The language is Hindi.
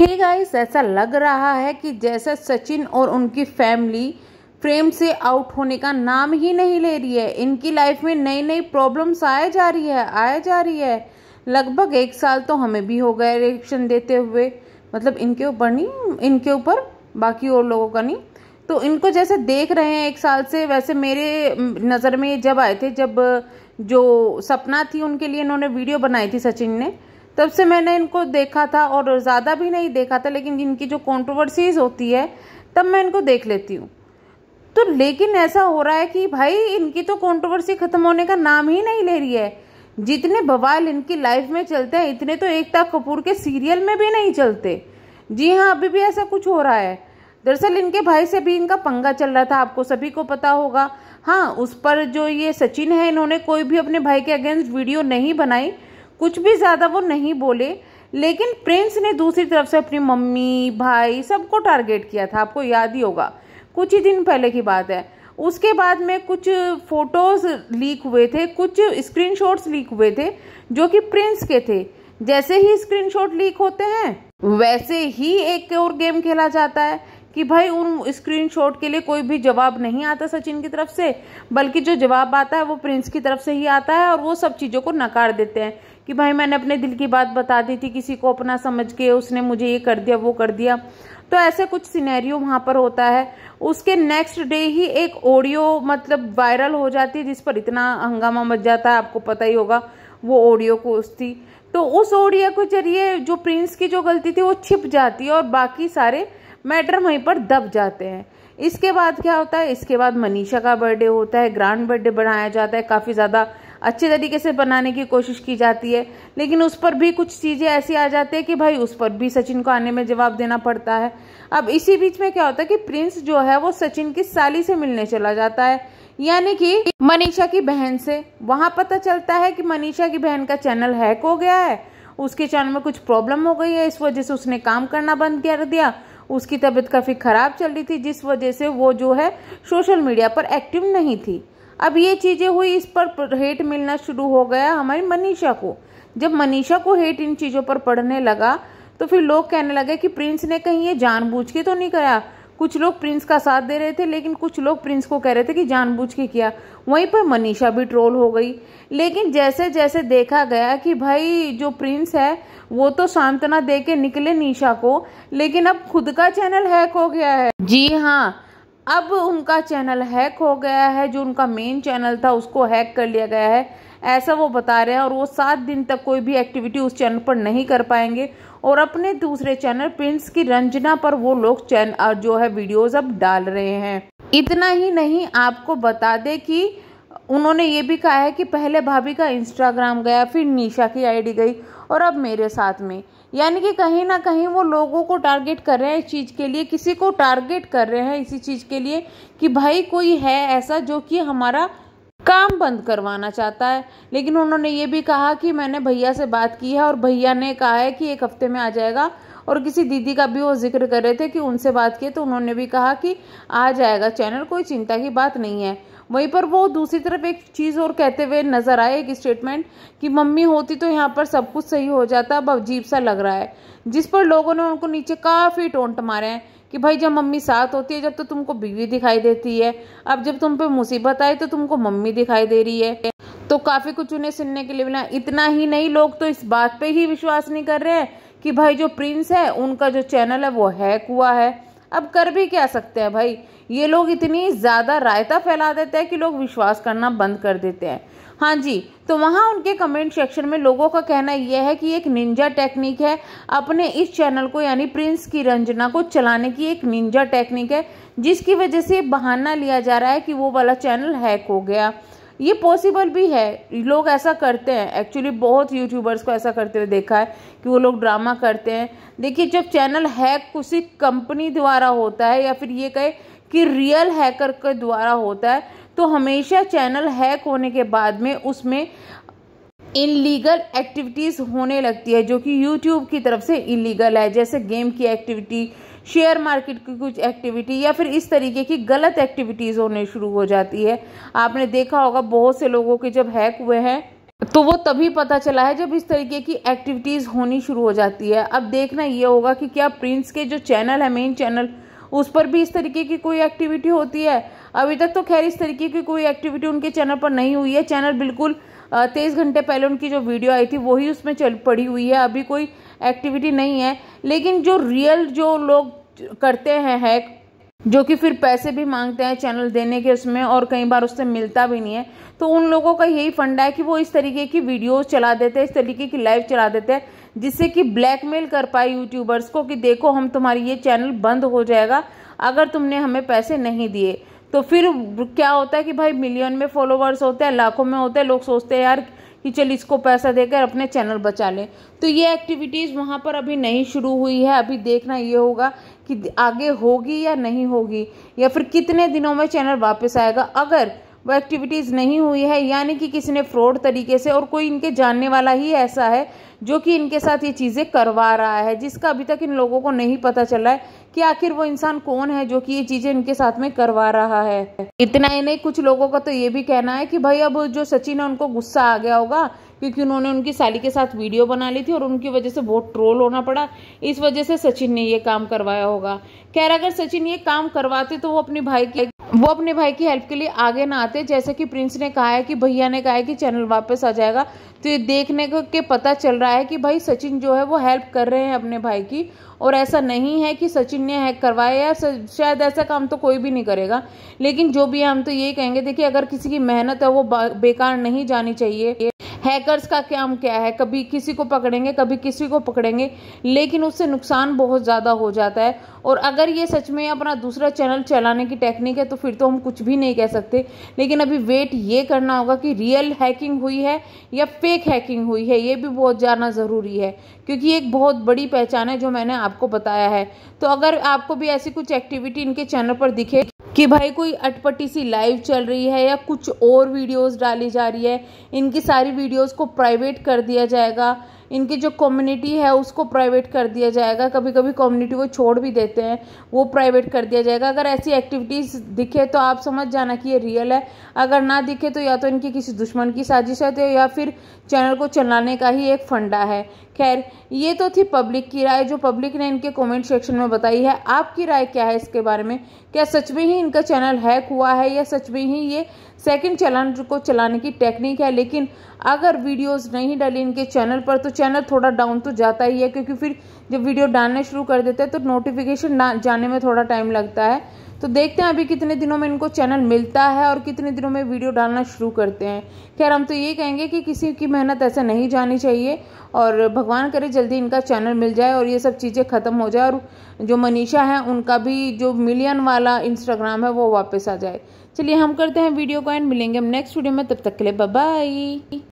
हे गाइस ऐसा लग रहा है कि जैसे सचिन और उनकी फैमिली फ्रेम से आउट होने का नाम ही नहीं ले रही है इनकी लाइफ में नई नई प्रॉब्लम्स आए जा रही है आए जा रही है लगभग एक साल तो हमें भी हो गए रिएक्शन देते हुए मतलब इनके ऊपर नहीं इनके ऊपर बाकी और लोगों का नहीं तो इनको जैसे देख रहे हैं एक साल से वैसे मेरे नज़र में जब आए थे जब जो सपना थी उनके लिए इन्होंने वीडियो बनाई थी सचिन ने तब से मैंने इनको देखा था और ज़्यादा भी नहीं देखा था लेकिन इनकी जो कॉन्ट्रोवर्सीज होती है तब मैं इनको देख लेती हूँ तो लेकिन ऐसा हो रहा है कि भाई इनकी तो कॉन्ट्रोवर्सी खत्म होने का नाम ही नहीं ले रही है जितने बवाल इनकी लाइफ में चलते हैं इतने तो एकता कपूर के सीरियल में भी नहीं चलते जी हाँ अभी भी ऐसा कुछ हो रहा है दरअसल इनके भाई से भी इनका पंगा चल रहा था आपको सभी को पता होगा हाँ उस पर जो ये सचिन है इन्होंने कोई भी अपने भाई के अगेंस्ट वीडियो नहीं बनाई कुछ भी ज़्यादा वो नहीं बोले लेकिन प्रिंस ने दूसरी तरफ से अपनी मम्मी भाई सबको टारगेट किया था आपको याद ही होगा कुछ ही दिन पहले की बात है उसके बाद में कुछ फ़ोटोज़ लीक हुए थे कुछ स्क्रीनशॉट्स लीक हुए थे जो कि प्रिंस के थे जैसे ही स्क्रीनशॉट लीक होते हैं वैसे ही एक और गेम खेला जाता है कि भाई उन स्क्रीनशॉट के लिए कोई भी जवाब नहीं आता सचिन की तरफ से बल्कि जो जवाब आता है वो प्रिंस की तरफ से ही आता है और वो सब चीज़ों को नकार देते हैं कि भाई मैंने अपने दिल की बात बता दी थी किसी को अपना समझ के उसने मुझे ये कर दिया वो कर दिया तो ऐसे कुछ सिनेरियो वहाँ पर होता है उसके नेक्स्ट डे ही एक ऑडियो मतलब वायरल हो जाती है जिस पर इतना हंगामा मच जाता है आपको पता ही होगा वो ऑडियो को उसकी तो उस ऑडियो के जरिए जो प्रिंस की जो गलती थी वो छिप जाती है और बाकी सारे मैटर वहीं पर दब जाते हैं इसके बाद क्या होता है इसके बाद मनीषा का बर्थडे होता है ग्रैंड बर्थडे बनाया जाता है काफ़ी ज़्यादा अच्छे तरीके से बनाने की कोशिश की जाती है लेकिन उस पर भी कुछ चीज़ें ऐसी आ जाती है कि भाई उस पर भी सचिन को आने में जवाब देना पड़ता है अब इसी बीच में क्या होता है कि प्रिंस जो है वो सचिन की साली से मिलने चला जाता है यानी कि मनीषा की बहन से वहाँ पता चलता है कि मनीषा की बहन का चैनल हैक हो गया है उसके चैनल में कुछ प्रॉब्लम हो गई है इस वजह से उसने काम करना बंद कर दिया उसकी तबीयत काफ़ी ख़राब चल रही थी जिस वजह से वो जो है सोशल मीडिया पर एक्टिव नहीं थी अब ये चीज़ें हुई इस पर हेट मिलना शुरू हो गया हमारी मनीषा को जब मनीषा को हेट इन चीज़ों पर पढ़ने लगा तो फिर लोग कहने लगे कि प्रिंस ने कहीं ये जानबूझ के तो नहीं कराया कुछ लोग प्रिंस का साथ दे रहे थे लेकिन कुछ लोग प्रिंस को कह रहे थे कि जानबूझ के किया वहीं पर मनीषा भी ट्रोल हो गई लेकिन जैसे जैसे देखा गया कि भाई जो प्रिंस है वो तो सांत्वना दे के निकले निशा को लेकिन अब खुद का चैनल हैक हो गया है जी हाँ अब उनका चैनल हैक हो गया है जो उनका मेन चैनल था उसको हैक कर लिया गया है ऐसा वो बता रहे हैं और वो सात दिन तक कोई भी एक्टिविटी उस चैनल पर नहीं कर पाएंगे और अपने दूसरे चैनल प्रिंस की रंजना पर वो लोग चैन जो है वीडियोस अब डाल रहे हैं इतना ही नहीं आपको बता दें कि उन्होंने ये भी कहा है कि पहले भाभी का इंस्टाग्राम गया फिर निशा की आईडी गई और अब मेरे साथ में यानी कि कहीं ना कहीं वो लोगों को टारगेट कर रहे हैं इस चीज़ के लिए किसी को टारगेट कर रहे हैं इसी चीज़ के लिए कि भाई कोई है ऐसा जो कि हमारा काम बंद करवाना चाहता है लेकिन उन्होंने ये भी कहा कि मैंने भैया से बात की है और भैया ने कहा है कि एक हफ्ते में आ जाएगा और किसी दीदी का भी वो जिक्र कर रहे थे कि उनसे बात किए तो उन्होंने भी कहा कि आ जाएगा चैनल कोई चिंता की बात नहीं है वहीं पर वो दूसरी तरफ एक चीज़ और कहते हुए नज़र आए एक स्टेटमेंट कि मम्मी होती तो यहाँ पर सब कुछ सही हो जाता अब अजीब सा लग रहा है जिस पर लोगों ने उनको नीचे काफ़ी टोंट मारे हैं कि भाई जब मम्मी साथ होती है जब तो तुमको बीवी दिखाई देती है अब जब तुम पे मुसीबत आई तो तुमको मम्मी दिखाई दे रही है तो काफ़ी कुछ उन्हें सुनने के लिए मिला इतना ही नहीं लोग तो इस बात पे ही विश्वास नहीं कर रहे हैं कि भाई जो प्रिंस है उनका जो चैनल है वो हैक हुआ है अब कर भी क्या सकते हैं भाई ये लोग इतनी ज़्यादा रायता फैला देते हैं कि लोग विश्वास करना बंद कर देते हैं हाँ जी तो वहाँ उनके कमेंट सेक्शन में लोगों का कहना यह है कि एक निंजा टेक्निक है अपने इस चैनल को यानी प्रिंस की रंजना को चलाने की एक निंजा टेक्निक है जिसकी वजह से बहाना लिया जा रहा है कि वो वाला चैनल हैक हो गया ये पॉसिबल भी है लोग ऐसा करते हैं एक्चुअली बहुत यूट्यूबर्स को ऐसा करते हुए देखा है कि वो लोग ड्रामा करते हैं देखिए जब चैनल हैक किसी कंपनी द्वारा होता है या फिर ये कहे कि रियल हैकर के द्वारा होता है तो हमेशा चैनल हैक होने के बाद में उसमें इनलीगल एक्टिविटीज़ होने लगती है जो कि यूट्यूब की तरफ से इलीगल है जैसे गेम की एक्टिविटी शेयर मार्केट की कुछ एक्टिविटी या फिर इस तरीके की गलत एक्टिविटीज़ होने शुरू हो जाती है आपने देखा होगा बहुत से लोगों के जब हैक हुए हैं तो वो तभी पता चला है जब इस तरीके की एक्टिविटीज़ होनी शुरू हो जाती है अब देखना ये होगा कि क्या प्रिंस के जो चैनल है मेन चैनल उस पर भी इस तरीके की कोई एक्टिविटी होती है अभी तक तो खैर इस तरीके की कोई एक्टिविटी उनके चैनल पर नहीं हुई है चैनल बिल्कुल तेईस घंटे पहले उनकी जो वीडियो आई थी वही उसमें चल पड़ी हुई है अभी कोई एक्टिविटी नहीं है लेकिन जो रियल जो लोग करते हैं हैक जो कि फिर पैसे भी मांगते हैं चैनल देने के उसमें और कई बार उससे मिलता भी नहीं है तो उन लोगों का यही फंडा है कि वो इस तरीके की वीडियोस चला देते हैं इस तरीके की लाइव चला देते हैं जिससे कि ब्लैकमेल कर पाए यूट्यूबर्स को कि देखो हम तुम्हारी ये चैनल बंद हो जाएगा अगर तुमने हमें पैसे नहीं दिए तो फिर क्या होता है कि भाई मिलियन में फॉलोवर्स होते हैं लाखों में होते हैं लोग सोचते हैं यार कि चल इसको पैसा देकर अपने चैनल बचा लें तो ये एक्टिविटीज़ वहाँ पर अभी नहीं शुरू हुई है अभी देखना ये होगा कि आगे होगी या नहीं होगी या फिर कितने दिनों में चैनल वापस आएगा अगर वो एक्टिविटीज़ नहीं हुई है यानी कि किसी ने फ्रॉड तरीके से और कोई इनके जानने वाला ही ऐसा है जो कि इनके साथ ये चीज़ें करवा रहा है जिसका अभी तक इन लोगों को नहीं पता चला है कि आखिर वो इंसान कौन है जो कि ये चीज़ें इनके साथ में करवा रहा है इतना ही नहीं कुछ लोगों का तो ये भी कहना है कि भाई अब जो सचिन है उनको गुस्सा आ गया होगा क्योंकि उन्होंने उनकी साली के साथ वीडियो बना ली थी और उनकी वजह से बहुत ट्रोल होना पड़ा इस वजह से सचिन ने ये काम करवाया होगा खैर रहा अगर सचिन ये काम करवाते तो वो अपने भाई की वो अपने भाई की हेल्प के लिए आगे ना आते जैसे कि प्रिंस ने कहा है कि भैया ने कहा है कि चैनल वापस आ जाएगा तो ये देखने को के पता चल रहा है कि भाई सचिन जो है वो हेल्प कर रहे हैं अपने भाई की और ऐसा नहीं है कि सचिन ने हैक करवाया या शायद ऐसा काम तो कोई भी नहीं करेगा लेकिन जो भी है हम तो यही कहेंगे देखिए अगर किसी की मेहनत है वो बेकार नहीं जानी चाहिए हैकर्स का काम क्या है कभी किसी को पकड़ेंगे कभी किसी को पकड़ेंगे लेकिन उससे नुकसान बहुत ज़्यादा हो जाता है और अगर ये सच में अपना दूसरा चैनल चलाने की टेक्निक है तो फिर तो हम कुछ भी नहीं कह सकते लेकिन अभी वेट ये करना होगा कि रियल हैकिंग हुई है या फेक हैकिंग हुई है ये भी बहुत जानना ज़रूरी है क्योंकि एक बहुत बड़ी पहचान है जो मैंने आपको बताया है तो अगर आपको भी ऐसी कुछ एक्टिविटी इनके चैनल पर दिखे कि भाई कोई अटपटी सी लाइव चल रही है या कुछ और वीडियोस डाली जा रही है इनकी सारी वीडियोस को प्राइवेट कर दिया जाएगा इनकी जो कम्युनिटी है उसको प्राइवेट कर दिया जाएगा कभी कभी कम्युनिटी को छोड़ भी देते हैं वो प्राइवेट कर दिया जाएगा अगर ऐसी एक्टिविटीज़ दिखे तो आप समझ जाना कि ये रियल है अगर ना दिखे तो या तो इनकी किसी दुश्मन की साजिश है तो या फिर चैनल को चलाने का ही एक फंडा है खैर ये तो थी पब्लिक की राय जो पब्लिक ने इनके कमेंट सेक्शन में बताई है आपकी राय क्या है इसके बारे में क्या सच में ही इनका चैनल हैक हुआ है या सच में ही ये सेकंड चैनल को चलाने की टेक्निक है लेकिन अगर वीडियोस नहीं डाली इनके चैनल पर तो चैनल थोड़ा डाउन तो जाता ही है क्योंकि फिर जब वीडियो डालने शुरू कर देते हैं तो नोटिफिकेशन जाने में थोड़ा टाइम लगता है तो देखते हैं अभी कितने दिनों में इनको चैनल मिलता है और कितने दिनों में वीडियो डालना शुरू करते हैं खैर हम तो ये कहेंगे कि किसी की मेहनत ऐसा नहीं जानी चाहिए और भगवान करे जल्दी इनका चैनल मिल जाए और ये सब चीज़ें ख़त्म हो जाए और जो मनीषा है उनका भी जो मिलियन वाला इंस्टाग्राम है वो वापस आ जाए चलिए हम करते हैं वीडियो को एंड मिलेंगे हम नेक्स्ट वीडियो में तब तक के लिए बाय